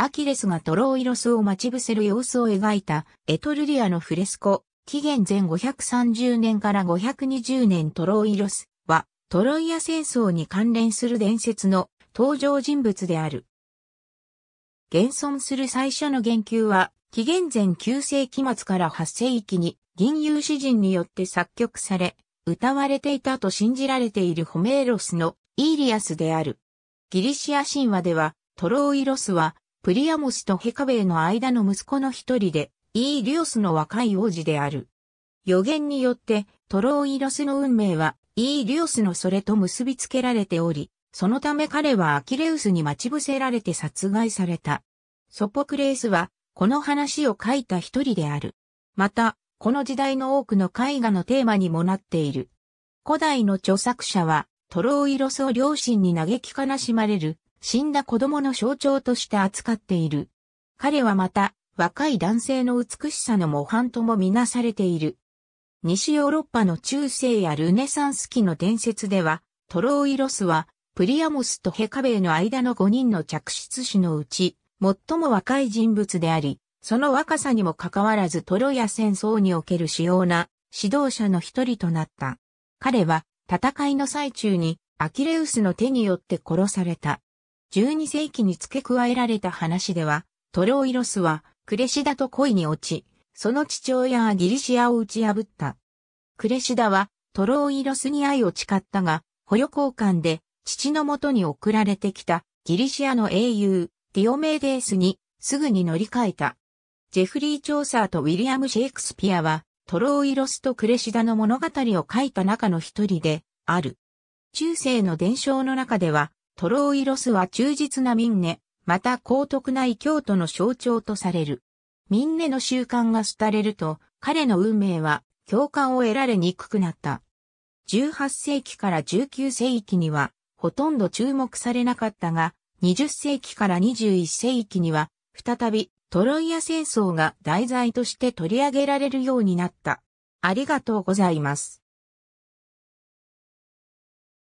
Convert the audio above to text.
アキレスがトロイロスを待ち伏せる様子を描いたエトルリアのフレスコ、紀元前530年から520年トロイロスはトロイア戦争に関連する伝説の登場人物である。現存する最初の言及は紀元前9世紀末から8世紀に吟遊詩人によって作曲され、歌われていたと信じられているホメーロスのイーリアスである。ギリシア神話ではトロイロスはプリアモスとヘカベイの間の息子の一人で、イーリオスの若い王子である。予言によって、トロイロスの運命は、イーリオスのそれと結びつけられており、そのため彼はアキレウスに待ち伏せられて殺害された。ソポクレースは、この話を書いた一人である。また、この時代の多くの絵画のテーマにもなっている。古代の著作者は、トロイロスを両親に嘆き悲しまれる死んだ子供の象徴として扱っている。彼はまた、若い男性の美しさの模範ともみなされている。西ヨーロッパの中世やルネサンス期の伝説では、トロイロスは、プリアモスとヘカベイの間の5人の着出師のうち、最も若い人物であり、その若さにもかかわらずトロや戦争における主要な指導者の一人となった。彼は、戦いの最中に、アキレウスの手によって殺された。12世紀に付け加えられた話では、トロイロスはクレシダと恋に落ち、その父親はギリシアを打ち破った。クレシダはトロイロスに愛を誓ったが、捕虜交換で父のもとに送られてきたギリシアの英雄、ディオメーデースにすぐに乗り換えた。ジェフリー・チョーサーとウィリアム・シェイクスピアは、トロイロスとクレシダの物語を書いた中の一人で、ある。中世の伝承の中では、トロイロスは忠実な民ネ、また高徳な異教徒の象徴とされる。民ネの習慣が廃れると、彼の運命は共感を得られにくくなった。18世紀から19世紀には、ほとんど注目されなかったが、20世紀から21世紀には、再びトロイア戦争が題材として取り上げられるようになった。ありがとうございます。